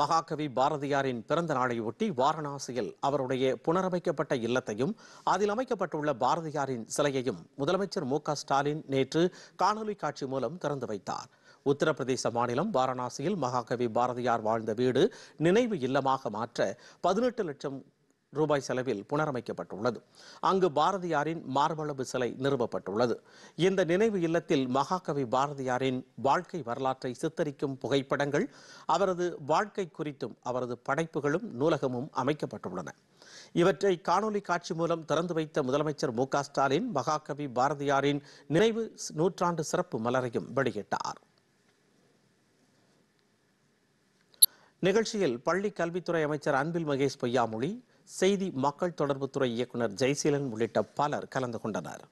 மகாகவி பாரதியாரின் பிறந்த நாளையொட்டி வாரணாசியில் அவருடைய புனரமைக்கப்பட்ட இல்லத்தையும் அதில் அமைக்கப்பட்டுள்ள பாரதியாரின் சிலையையும் முதலமைச்சர் மு ஸ்டாலின் நேற்று காணொலி காட்சி மூலம் திறந்து வைத்தார் உத்தரப்பிரதேச மாநிலம் வாரணாசியில் மகாகவி பாரதியார் வாழ்ந்த வீடு நினைவு இல்லமாக மாற்ற பதினெட்டு லட்சம் ரூபாய் செலவில் புனரமைக்கப்பட்டுள்ளது அங்கு பாரதியாரின் மார்பளவு சிலை நிறுவப்பட்டுள்ளது இந்த நினைவு இல்லத்தில் மகாகவி பாரதியாரின் வாழ்க்கை வரலாற்றை சித்தரிக்கும் புகைப்படங்கள் அவரது வாழ்க்கை குறித்தும் அவரது படைப்புகளும் நூலகமும் அமைக்கப்பட்டுள்ளன இவற்றை காணொலி காட்சி மூலம் திறந்து வைத்த முதலமைச்சர் மு ஸ்டாலின் மகாகவி பாரதியாரின் நினைவு நூற்றாண்டு சிறப்பு மலரையும் வெளியிட்டார் நிகழ்ச்சியில் பள்ளி கல்வித்துறை அமைச்சர் அன்பில் மகேஷ் பொய்யாமொழி செய்தி மக்கள் தொடர்புத்துறை இயக்குனர் ஜெய்சீலன் உள்ளிட்ட பலர் கலந்து கொண்டனர்